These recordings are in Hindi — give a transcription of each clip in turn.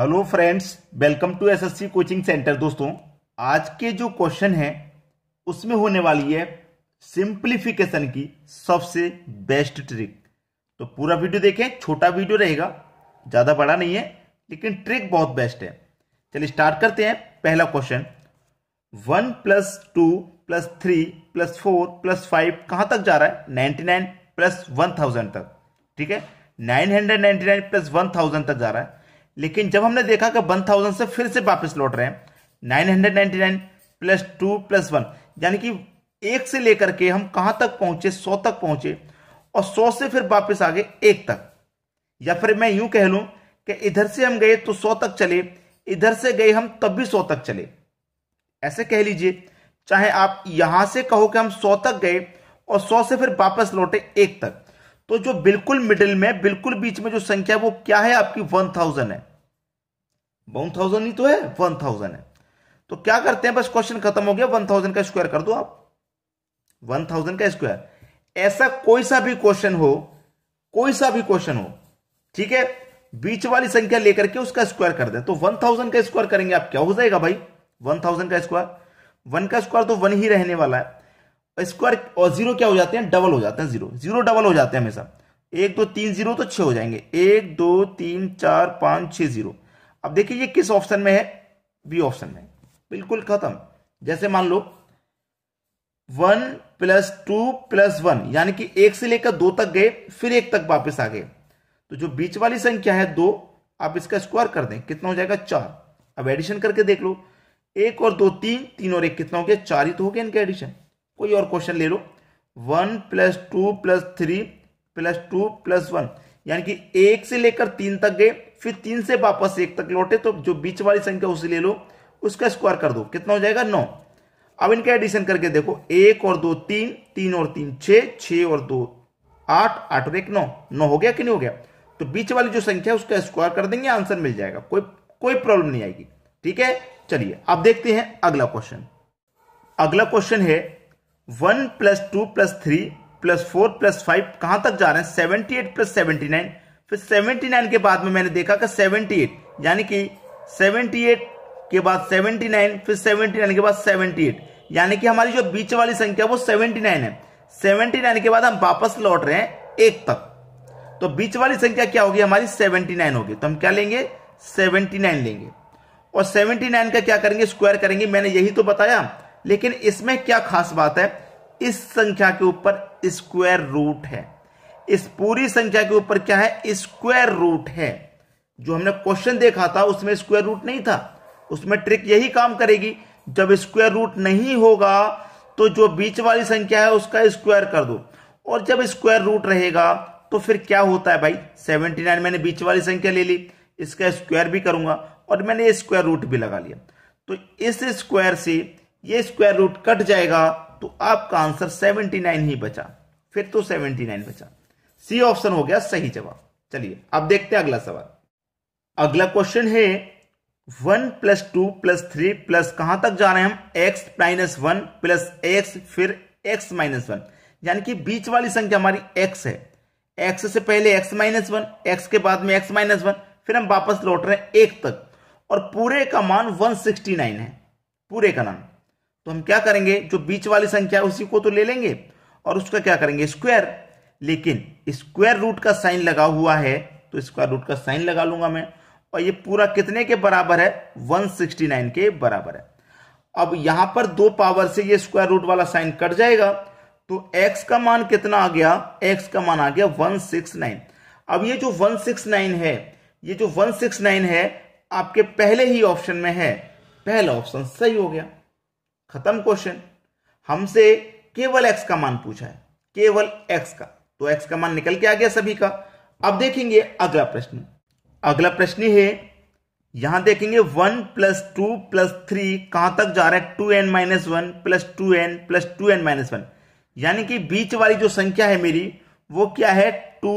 hello friends welcome to SSC coaching centre दोस्तों आज के जो क्वेश्चन है उसमें होने वाली है सिंप्लीफिकेशन की सबसे बेस्ट ट्रिक तो पूरा वीडियो देखें छोटा वीडियो रहेगा ज़्यादा बड़ा नहीं है लेकिन ट्रिक बहुत बेस्ट है चलिए स्टार्ट करते हैं पहला question one plus two plus three plus four plus five कहाँ तक जा रहा है ninety nine plus one thousand तक ठीक है nine hundred ninety nine plus one thousand तक जा रहा है लेकिन जब हमने देखा कि वन थाउजेंड से फिर से वापस लौट रहे हैं nine hundred ninety nine plus two plus one यानी कि एक से लेकर के हम कहां तक पहुंचे सौ तक पहुंचे और सौ से फिर वापस आ गए एक तक या फिर मैं यूं कह लूं कि इधर से हम गए तो सौ तक चले इधर से गए हम तब भी सौ तक चले ऐसे कह लीजिए चाहे आप यहां से कहो कि हम सौ तक गए और सौ से फिर वापस लौटे एक तक तो जो बिल्कुल मिडिल में बिल्कुल बीच में जो संख्या वो क्या है आपकी वन थाउजेंड है वन थाउजेंड ही तो है वन थाउजेंड है तो क्या करते हैं बस क्वेश्चन खत्म हो गया वन थाउजेंड का स्क्वायर कर दो आप वन थाउजेंड का स्क्वायर ऐसा कोई सा भी क्वेश्चन हो कोई सा भी क्वेश्चन हो ठीक है बीच वाली संख्या लेकर के उसका स्क्वायर कर दे तो वन थाउजेंड का स्क्वायर करेंगे आप क्या हो जाएगा भाई वन थाउजेंड का स्क्वायर वन का स्क्वायर तो वन ही रहने वाला है स्क्वायर और जीरो क्या हो जाते हैं डबल हो जाते हैं जीरो जीरो डबल हो जाते हैं हमेशा एक दो तीन जीरो तो छह हो जाएंगे एक दो तीन चार पांच छह जीरो अब देखिए ये किस ऑप्शन में है बी ऑप्शन में बिल्कुल खत्म जैसे मान लो one plus two plus one यानी कि एक से लेकर दो तक गए फिर एक तक वापस आ गए तो जो बीच वाली संख्या है दो आप इसका स्क्वायर कर दें कितना हो जाएगा चार अब एडिशन करके देख लो एक और दो तीन तीन और एक कितना हो गया चार ही तो हो गया इनका एडिशन कोई और क्वेश्चन ले लो one plus two plus three plus two plus one यानी कि एक से लेकर तीन तक गए फिर तीन से वापस एक तक लौटे तो जो बीच वाली संख्या उसे ले लो उसका स्क्वायर कर दो कितना हो जाएगा नौ अब इनका एडिशन करके देखो एक और दो तीन तीन और तीन छ छ और दो आठ आठ और एक नौ नौ हो गया कि नहीं हो गया तो बीच वाली जो संख्या है उसका स्क्वायर कर देंगे आंसर मिल जाएगा कोई कोई प्रॉब्लम नहीं आएगी ठीक है चलिए अब देखते हैं अगला क्वेश्चन अगला क्वेश्चन है one plus two plus three plus four plus five कहां तक जा रहे हैं seventy eight plus seventy nine फिर 79 के बाद में मैंने देखा कि 78 यानी कि 78 के बाद 79 फिर 79 के बाद 78 यानी कि हमारी जो बीच वाली संख्या वो 79 है 79 के बाद हम वापस लौट रहे हैं एक तक तो बीच वाली संख्या क्या होगी हमारी 79 होगी तो हम क्या लेंगे 79 लेंगे और 79 का क्या करेंगे स्क्वायर करेंगे मैंने यही तो बताया लेकिन इसमें क्या खास बात है इस संख्या के ऊपर स्क्वायर रूट है इस पूरी संख्या के ऊपर क्या है स्क्वायर रूट है जो हमने क्वेश्चन देखा था उसमें स्क्वायर रूट नहीं था उसमें ट्रिक यही काम करेगी जब स्क्वायर रूट नहीं होगा तो जो बीच वाली संख्या है उसका स्क्वायर कर दो और जब स्क्वायर रूट रहेगा तो फिर क्या होता है भाई 79 मैंने बीच वाली संख्या ले ली इसका स्क्वायर भी करूंगा और मैंने स्क्वायर रूट भी लगा लिया तो इस स्क्वायर से ये स्क्वायर रूट कट जाएगा तो आपका आंसर 79 ही बचा फिर तो 79 बचा सी ऑप्शन हो गया सही जवाब चलिए अब देखते हैं अगला सवाल अगला क्वेश्चन है one plus two plus three plus कहां तक जा रहे हैं हम X minus one plus X फिर एक्स माइनस वन यानी कि बीच वाली संख्या हमारी एक्स है एक्स से पहले एक्स माइनस वन एक्स के बाद में एक्स माइनस वन फिर हम वापस लौट रहे हैं एक तक और पूरे का मान 169 है पूरे का मान तो हम क्या करेंगे जो बीच वाली संख्या उसी को तो ले लेंगे और उसका क्या करेंगे स्क्वायर लेकिन स्क्वायर रूट का साइन लगा हुआ है तो स्क्वायर रूट का साइन लगा लूंगा मैं और ये पूरा कितने के बराबर है 169 के बराबर है अब यहां पर दो पावर से ये स्क्वायर रूट वाला साइन कट जाएगा तो x का मान कितना आ गया x का मान आ गया 169 अब ये जो 169 है ये जो 169 है आपके पहले ही ऑप्शन में है पहला ऑप्शन सही हो गया खत्म क्वेश्चन हमसे केवल x का मान पूछा है केवल x का तो एक्स का मान निकल के आ गया सभी का अब देखेंगे अगला प्रश्न अगला प्रश्न है यहां देखेंगे one plus two plus three कहां तक जा रहा है two N minus one plus two N plus two N minus one यानी कि बीच वाली जो संख्या है मेरी वो क्या है टू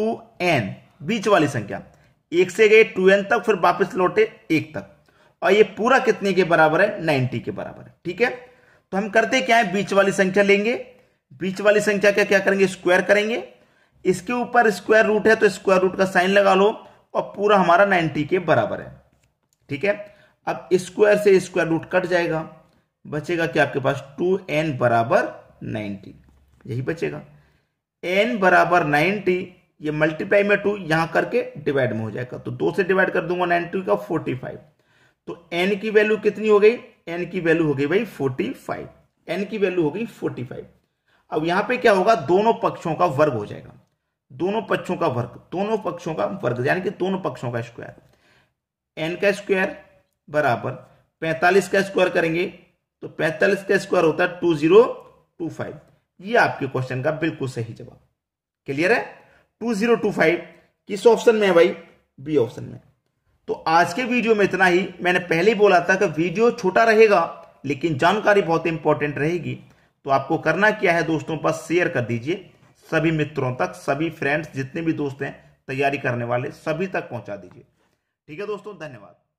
एन बीच वाली संख्या एक से गए टू एन तक फिर वापस लौटे एक तक और ये पूरा कितने के बराबर है नाइनटी के बराबर है ठीक है तो हम करते क्या है बीच वाली संख्या लेंगे बीच वाली संख्या क्या क्या करेंगे स्क्वायर करेंगे इसके ऊपर स्क्वायर रूट है तो स्क्वायर रूट का साइन लगा लो और पूरा हमारा 90 के बराबर है ठीक है अब स्क्वायर से स्क्वायर रूट कट जाएगा बचेगा कि आपके पास टू एन बराबर नाइनटी यही बचेगा एन बराबर नाइनटी ये मल्टीप्लाई में टू यहां करके डिवाइड में हो जाएगा तो दो से डिवाइड कर दूंगा नाइन्टी का फोर्टी फाइव तो एन की वैल्यू कितनी हो गई एन की वैल्यू हो गई भाई फोर्टी फाइव एन की वैल्यू हो गई फोर्टी फाइव अब यहां पे क्या होगा दोनों पक्षों का वर्ग हो जाएगा दोनों पक्षों का वर्ग दोनों पक्षों का वर्ग यानी कि दोनों पक्षों का स्क्वायर एन का स्क्वायर बराबर पैंतालीस का स्क्वायर करेंगे तो पैंतालीस का स्क्वायर होता है टू जीरो टू फाइव ये आपके क्वेश्चन का बिल्कुल सही जवाब क्लियर है टू जीरो टू फाइव किस ऑप्शन में है भाई बी ऑप्शन में तो आज के वीडियो में इतना ही मैंने पहले ही बोला था कि वीडियो छोटा रहेगा लेकिन जानकारी बहुत इंपॉर्टेंट रहेगी तो आपको करना क्या है दोस्तों बस शेयर कर दीजिए सभी मित्रों तक सभी फ्रेंड्स जितने भी दोस्त हैं तैयारी करने वाले सभी तक पहुंचा दीजिए ठीक है दोस्तों धन्यवाद